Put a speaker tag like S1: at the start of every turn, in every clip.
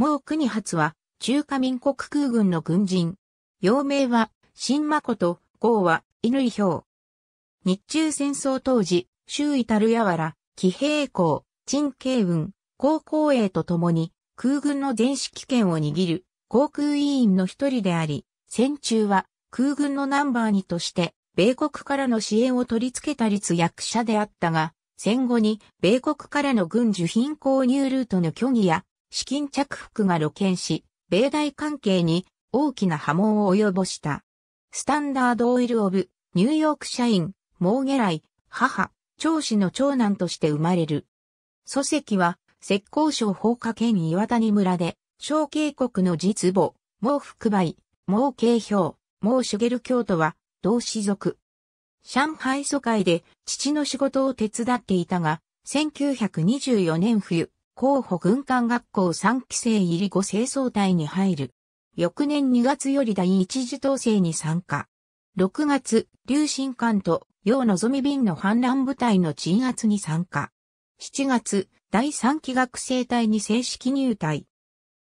S1: 毛国発は、中華民国空軍の軍人。陽名は、新誠、号は、乾氷。日中戦争当時、周囲たるやわら、騎兵校、陳慶雲、高校営と共に、空軍の全指揮権を握る、航空委員の一人であり、戦中は、空軍のナンバー2として、米国からの支援を取り付けた立役者であったが、戦後に米国からの軍需品購入ルートの虚偽や資金着服が露見し、米大関係に大きな波紋を及ぼした。スタンダードオイルオブ、ニューヨーク社員、モーゲライ、母、長子の長男として生まれる。祖籍は、浙江省放火県岩谷村で、小渓谷の実母、毛福梅、毛慶氷、毛茂京都は、同氏族。上海疎開で父の仕事を手伝っていたが、1924年冬、候補軍艦学校3期生入り5清掃隊に入る。翌年2月より第一次統制に参加。6月、流進艦と洋望み便の反乱部隊の鎮圧に参加。7月、第3期学生隊に正式入隊。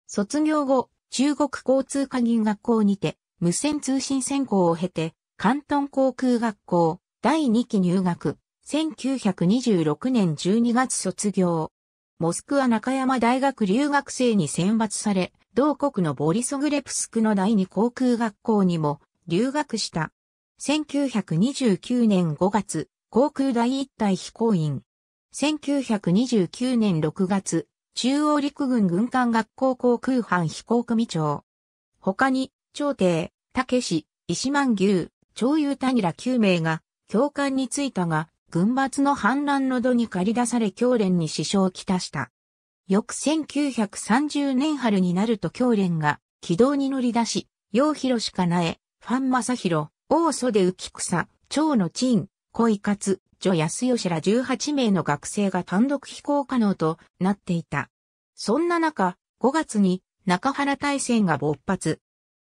S1: 卒業後、中国交通科銀学校にて、無線通信専攻を経て、関東航空学校、第2期入学、1926年12月卒業。モスクワ中山大学留学生に選抜され、同国のボリソグレプスクの第二航空学校にも留学した。1929年5月、航空第一隊飛行員。1929年6月、中央陸軍軍艦学校航空班飛行組長。他に、朝廷、武志、石万牛、長友谷ら9名が、教官に就いたが、軍閥の反乱の度に駆り出され教連に支障をきたした。翌1930年春になると教連が軌道に乗り出し、陽広しかなえ、ファン正広、大袖浮草、長野陳、小井勝、女安吉ら18名の学生が単独飛行可能となっていた。そんな中、5月に中原大戦が勃発。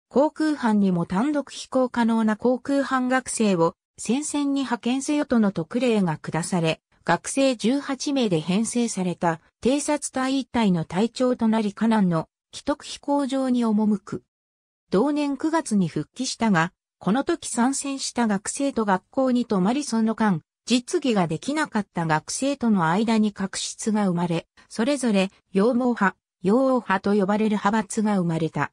S1: 航空班にも単独飛行可能な航空班学生を戦線に派遣せよとの特例が下され、学生18名で編成された偵察隊一隊の隊長となりカナンの既得飛行場に赴く。同年9月に復帰したが、この時参戦した学生と学校に泊まりその間、実技ができなかった学生との間に確執が生まれ、それぞれ、羊毛派、羊王派と呼ばれる派閥が生まれた。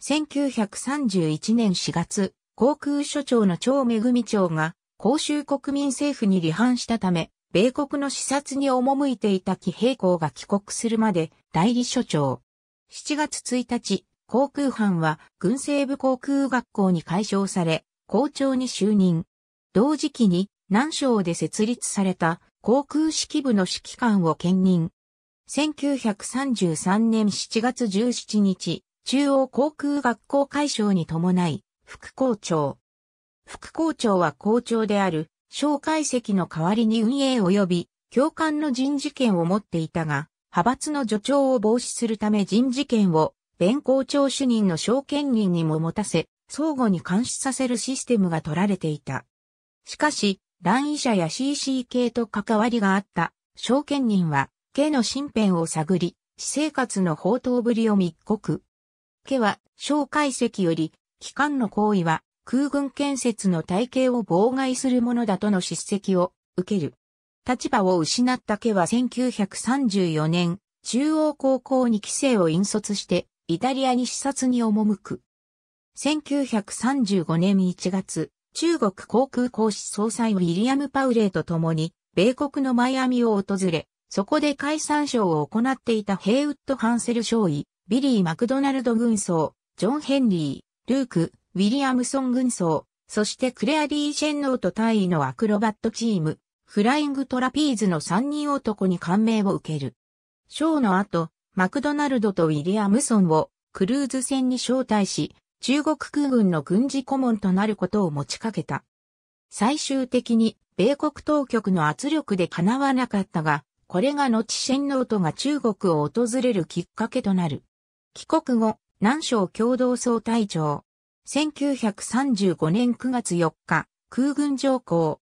S1: 1931年4月、航空所長の長恵長が、公衆国民政府に離反したため、米国の視察に赴いていた騎兵校が帰国するまで代理所長。7月1日、航空班は軍政部航空学校に改称され、校長に就任。同時期に南省で設立された航空指揮部の指揮官を兼任。1933年7月17日、中央航空学校改称に伴い、副校長。副校長は校長である、小介席の代わりに運営及び、教官の人事権を持っていたが、派閥の助長を防止するため人事権を、弁校長主任の証券人にも持たせ、相互に監視させるシステムが取られていた。しかし、乱医者や CCK と関わりがあった、証券人は、家の身辺を探り、私生活の宝刀ぶりを密告。家は、小介席より、機関の行為は空軍建設の体系を妨害するものだとの叱責を受ける。立場を失った家は1934年、中央高校に規制を引率して、イタリアに視察に赴く。1935年1月、中国航空公司総裁ウィリアム・パウレイと共に、米国のマイアミを訪れ、そこで解散賞を行っていたヘイウッド・ハンセル少尉、ビリー・マクドナルド軍曹、ジョン・ヘンリー、ルーク、ウィリアムソン軍曹、そしてクレアリー・シェンノーと大尉のアクロバットチーム、フライングトラピーズの3人男に感銘を受ける。ショーの後、マクドナルドとウィリアムソンをクルーズ船に招待し、中国空軍の軍事顧問となることを持ちかけた。最終的に、米国当局の圧力で叶わなかったが、これが後シェンノートが中国を訪れるきっかけとなる。帰国後、南省共同総隊長。1935年9月4日、空軍上皇。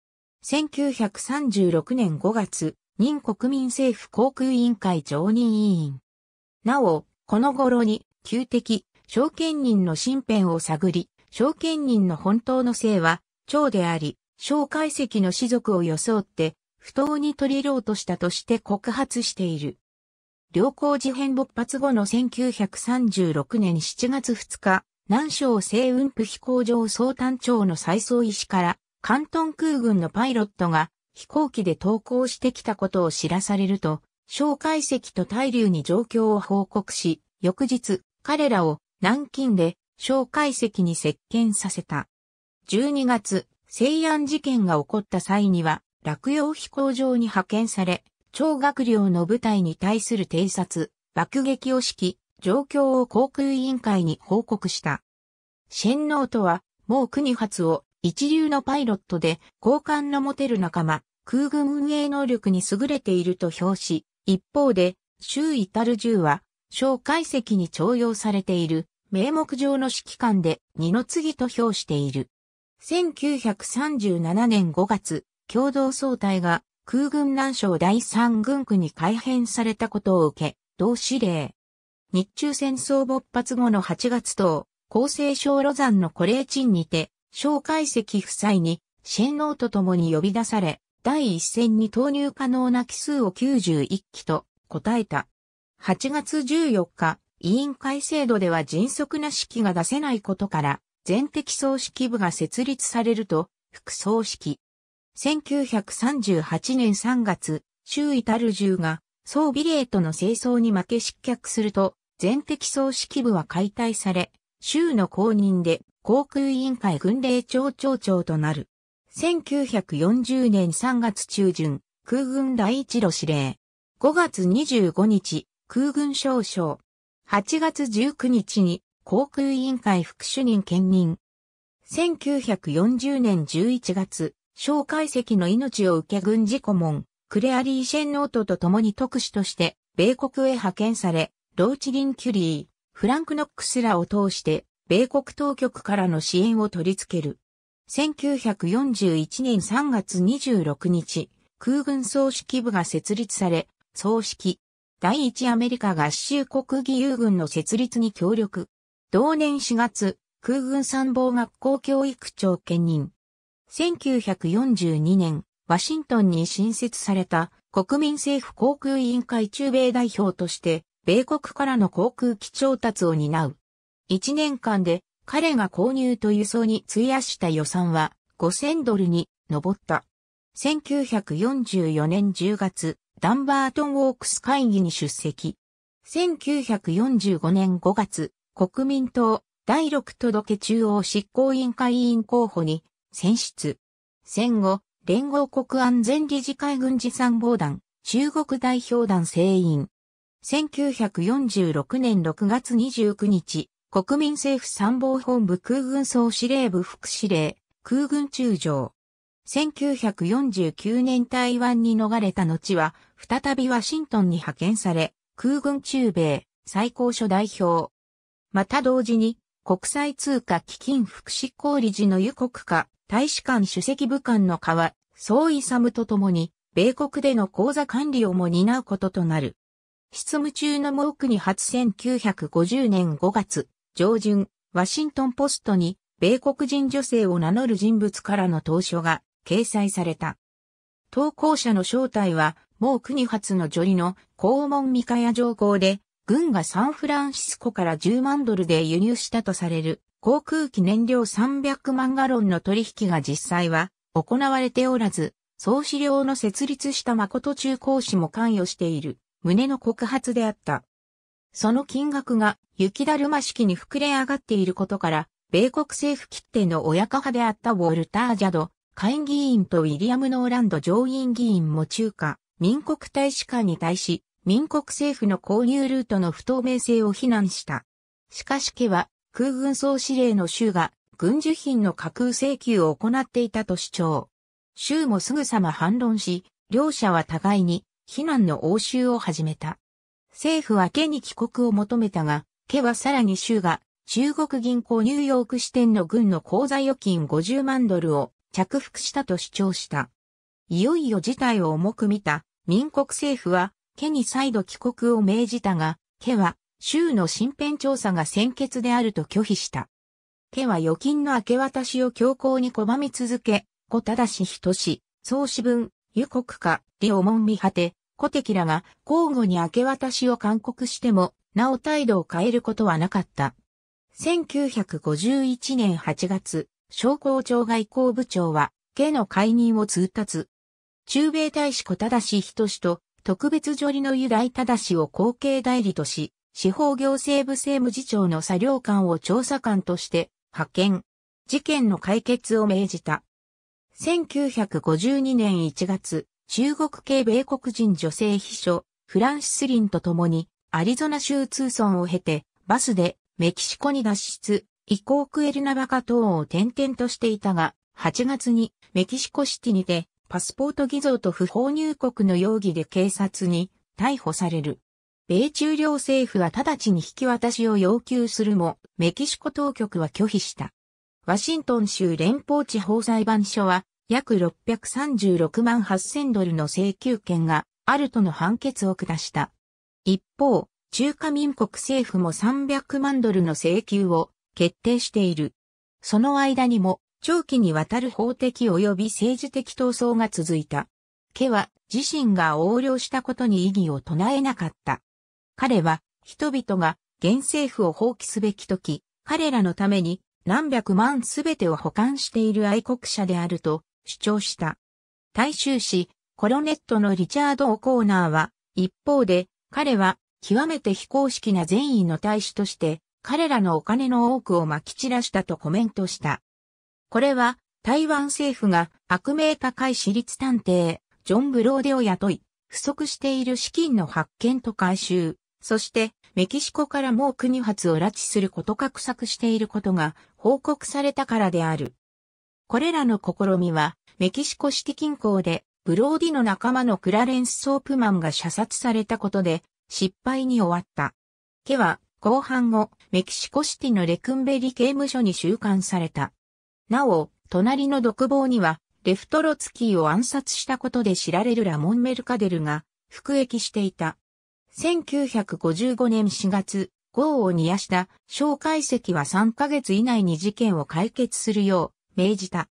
S1: 1936年5月、任国民政府航空委員会常任委員。なお、この頃に、旧敵、証券人の身辺を探り、証券人の本当の姓は、長であり、蒋介石の士族を装って、不当に取り入ろうとしたとして告発している。良好事変勃発後の1936年7月2日、南昌西雲府飛行場総探長の再送師から、関東空軍のパイロットが飛行機で投降してきたことを知らされると、小解石と大流に状況を報告し、翌日、彼らを南京で小解石に接見させた。12月、西安事件が起こった際には、落葉飛行場に派遣され、超学寮の部隊に対する偵察、爆撃を指揮、状況を航空委員会に報告した。シェンノートは、もう国発を一流のパイロットで、交換の持てる仲間、空軍運営能力に優れていると評し、一方で、周至る銃は、小解析に徴用されている、名目上の指揮官で二の次と評している。1937年5月、共同総体が空軍南省第三軍区に改編されたことを受け、同司令。日中戦争勃発後の8月等、厚生省路山の古霊鎮にて、蒋介石夫妻に、シェンノーと共に呼び出され、第一線に投入可能な奇数を91機と答えた。8月14日、委員会制度では迅速な指揮が出せないことから、全敵総指揮部が設立されると、副総指揮、1938年3月、周囲たる銃が、総ビレートの清掃に負け失脚すると、全敵総指揮部は解体され、州の公認で航空委員会軍令庁長長となる。1940年3月中旬、空軍第一路司令。5月25日、空軍少将。8月19日に航空委員会副主任兼任。1940年11月、小解析の命を受け軍事顧問、クレアリー・シェンノートと共に特使として、米国へ派遣され、ローチリン・キュリー、フランク・ノックスらを通して、米国当局からの支援を取り付ける。1941年3月26日、空軍総指揮部が設立され、総指揮、第一アメリカ合衆国義勇軍の設立に協力。同年4月、空軍参謀学校教育長兼任、1942年、ワシントンに新設された国民政府航空委員会中米代表として、米国からの航空機調達を担う。1年間で彼が購入と輸送に費やした予算は5000ドルに上った。1944年10月、ダンバートンウォークス会議に出席。1945年5月、国民党第6届中央執行委員会委員候補に選出。戦後、連合国安全理事会軍事参謀団、中国代表団成員。1946年6月29日、国民政府参謀本部空軍総司令部副司令、空軍中将。1949年台湾に逃れた後は、再びワシントンに派遣され、空軍中米最高所代表。また同時に、国際通貨基金副執行理事の湯国家大使館主席武官の川、総勇と共に、米国での口座管理をも担うこととなる。執務中のモークに初1950年5月上旬、ワシントンポストに米国人女性を名乗る人物からの投書が掲載された。投稿者の正体は、モークに初の女理の肛門ミカヤ上皇で、軍がサンフランシスコから10万ドルで輸入したとされる航空機燃料300万ガロンの取引が実際は行われておらず、総資料の設立した誠中講師も関与している旨の告発であった。その金額が雪だるま式に膨れ上がっていることから、米国政府切手の親母であったウォルター・ジャド、下院議員とウィリアム・ノーランド上院議員も中華、民国大使館に対し、民国政府の購入ルートの不透明性を非難した。しかし家は空軍総司令の州が軍需品の架空請求を行っていたと主張。州もすぐさま反論し、両者は互いに非難の応酬を始めた。政府は家に帰国を求めたが、家はさらに州が中国銀行ニューヨーク支店の軍の口座預金50万ドルを着服したと主張した。いよいよ事態を重く見た民国政府は、家に再度帰国を命じたが、家は州の身辺調査が先決であると拒否した。県は預金の明け渡しを強行に拒み続け、小忠氏人氏、総志文、湯国家、両門見果て、小敵らが交互に明け渡しを勧告しても、なお態度を変えることはなかった。1951年8月、商工庁外交部長は、家の解任を通達。中米大使小正仁と特別助理の由来正を後継代理とし、司法行政部政務次長の作業官を調査官として派遣。事件の解決を命じた。1952年1月、中国系米国人女性秘書、フランシス・リンと共に、アリゾナ州通村を経て、バスでメキシコに脱出、イコークエルナバカ等を転々としていたが、8月にメキシコシティにて、パスポート偽造と不法入国の容疑で警察に逮捕される。米中両政府は直ちに引き渡しを要求するも、メキシコ当局は拒否した。ワシントン州連邦地方裁判所は、約636万8000ドルの請求権があるとの判決を下した。一方、中華民国政府も300万ドルの請求を決定している。その間にも、長期にわたる法的及び政治的闘争が続いた。家は自身が横領したことに異議を唱えなかった。彼は人々が現政府を放棄すべきとき、彼らのために何百万すべてを保管している愛国者であると主張した。大衆紙、コロネットのリチャード・オコーナーは、一方で、彼は極めて非公式な善意の大使として、彼らのお金の多くを撒き散らしたとコメントした。これは、台湾政府が悪名高い私立探偵、ジョン・ブローデを雇い、不足している資金の発見と回収、そして、メキシコからもう国発を拉致すること画策していることが報告されたからである。これらの試みは、メキシコ式近郊で、ブローディの仲間のクラレンス・ソープマンが射殺されたことで、失敗に終わった。家は、後半後、メキシコシティのレクンベリ刑務所に収監された。なお、隣の独房には、レフトロツキーを暗殺したことで知られるラモン・メルカデルが服役していた。1955年4月、豪を煮やした小介析は3ヶ月以内に事件を解決するよう命じた。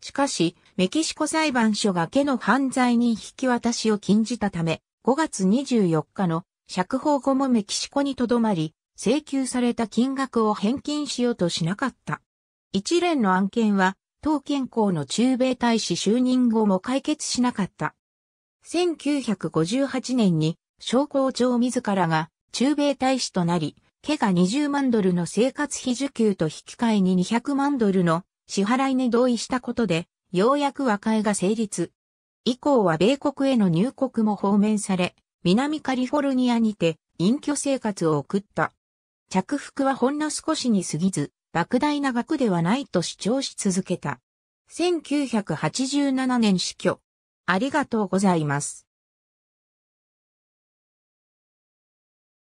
S1: しかし、メキシコ裁判所が家の犯罪に引き渡しを禁じたため、5月24日の釈放後もメキシコに留まり、請求された金額を返金しようとしなかった。一連の案件は、当憲校の中米大使就任後も解決しなかった。1958年に商工長自らが中米大使となり、家が20万ドルの生活費受給と引き換えに200万ドルの支払いに同意したことで、ようやく和解が成立。以降は米国への入国も放免され、南カリフォルニアにて隠居生活を送った。着服はほんの少しに過ぎず、莫大な額ではないと主張し続けた。1987年死去。ありがとうございます。